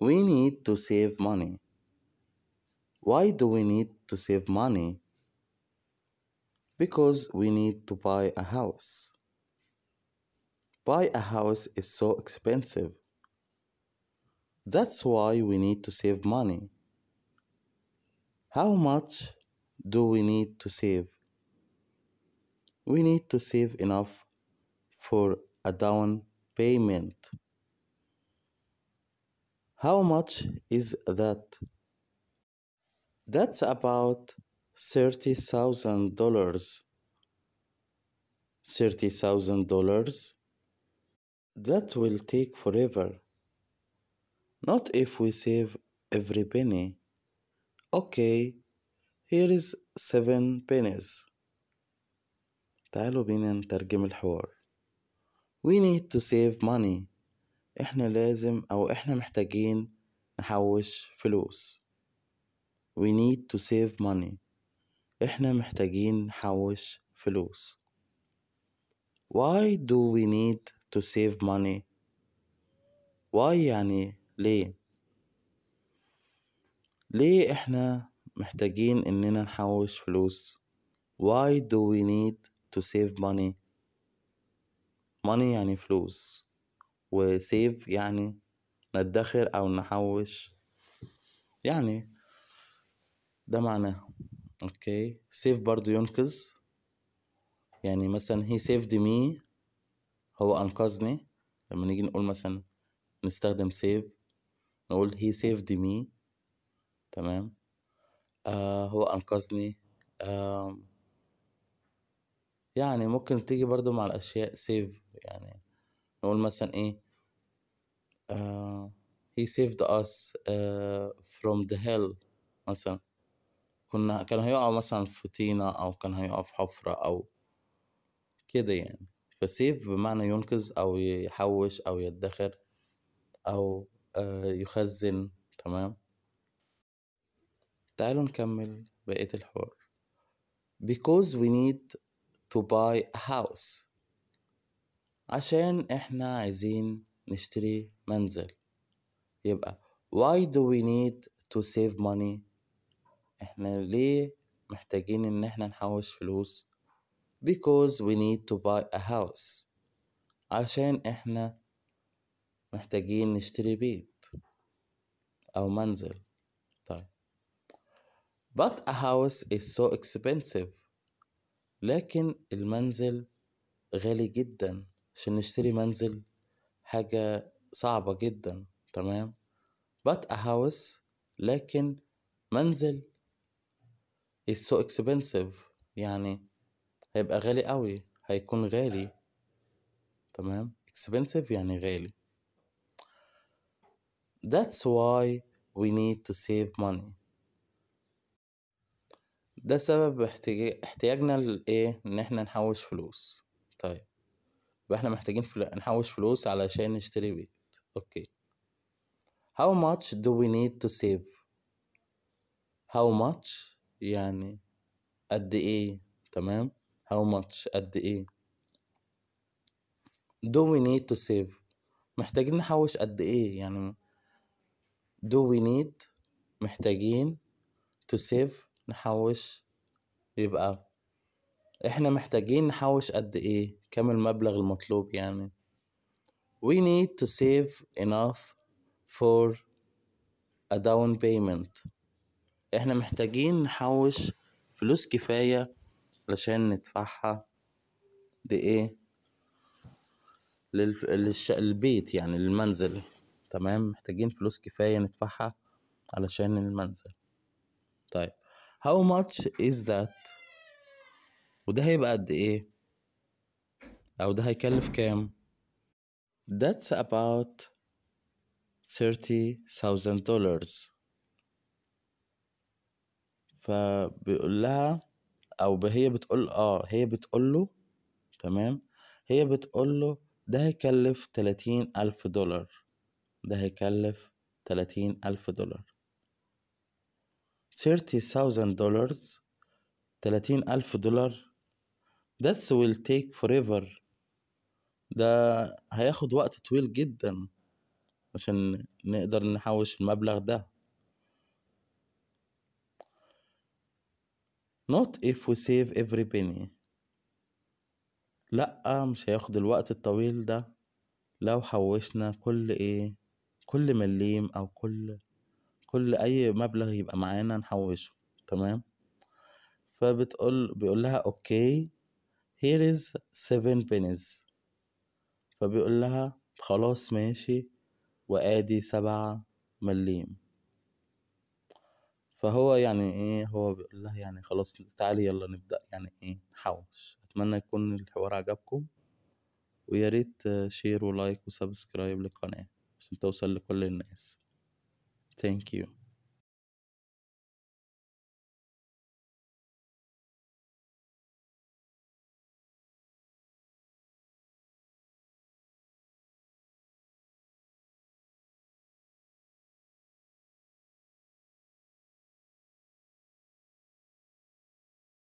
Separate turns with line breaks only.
We need to save money. Why do we need to save money? Because we need to buy a house. Buy a house is so expensive. That's why we need to save money. How much do we need to save? we need to save enough for a down payment. How much is that? That's about $30,000. $30,000? That will take forever. Not if we save every penny. Okay, here is 7 pennies. تعالوا بينا نترجم الحوار We need to save money احنا لازم او احنا محتاجين نحوش فلوس We need to save money احنا محتاجين نحوش فلوس Why do we need to save money? Why يعني ليه؟ ليه احنا محتاجين اننا نحوش فلوس؟ Why do we need to save money money يعني فلوس و save يعني ندخر أو نحوش يعني ده معناه اوكي save برضو ينقذ يعني مثلا he saved me هو أنقذني لما نيجي نقول مثلا نستخدم save نقول he saved me تمام آه هو أنقذني آه يعني ممكن تيجي برضو مع الأشياء سيف يعني نقول مثلا إيه uh, he saved us uh, from the hell مثلا كنا كان هيقع مثلا في طينة أو كان هيقع في حفرة أو كده يعني فسيف بمعنى ينقذ أو يحوش أو يدخر أو uh, يخزن تمام تعالوا نكمل بقية الحوار because we need to buy a house عشان احنا عايزين نشتري منزل يبقى why do we need to save money احنا ليه محتاجين ان احنا نحوش فلوس because we need to buy a house عشان احنا محتاجين نشتري بيت او منزل طيب but a house is so expensive لكن المنزل غالي جدا عشان نشتري منزل حاجة صعبة جدا تمام بتقى هاوس لكن منزل is so expensive يعني هيبقى غالي قوي هيكون غالي تمام expensive يعني غالي that's why we need to save money ده سبب احتياجنا لإيه إن إحنا نحوش فلوس طيب يبقى إحنا محتاجين فل... نحوش فلوس علشان نشتري بيت أوكي How much do we need to save How much يعني قد إيه تمام How much قد إيه Do we need to save محتاجين نحوش قد إيه يعني Do we need محتاجين to save نحوش يبقى احنا محتاجين نحوش قد ايه كم المبلغ المطلوب يعني we need to save enough for a down payment احنا محتاجين نحوش فلوس كفاية علشان ندفعها لإيه للش... للبيت يعني للمنزل تمام محتاجين فلوس كفاية ندفعها علشان المنزل طيب how much is that وده هيبقى قد ايه او ده هيكلف كام that's about 30,000 dollars فبيقول لها او هي بتقول اه هي بتقول له تمام هي بتقول له ده هيكلف تلاتين ألف دولار ده هيكلف تلاتين ألف دولار $30,000 دولار تلاتين ألف دولار that's will take forever ده هياخد وقت طويل جدا عشان نقدر نحوش المبلغ ده not if we save every penny لأ مش هياخد الوقت الطويل ده لو حوشنا كل ايه كل مليم او كل كل اي مبلغ يبقى معانا نحوشه تمام فبتقول بيقول لها اوكي هير از 7 بينز فبيقول لها خلاص ماشي وادي سبعة مليم فهو يعني ايه هو بيقول لها يعني خلاص تعالي يلا نبدأ يعني ايه نحوش اتمنى يكون الحوار عجبكم وياريت شير ولايك وسبسكرايب للقناة عشان توصل لكل الناس Thank you.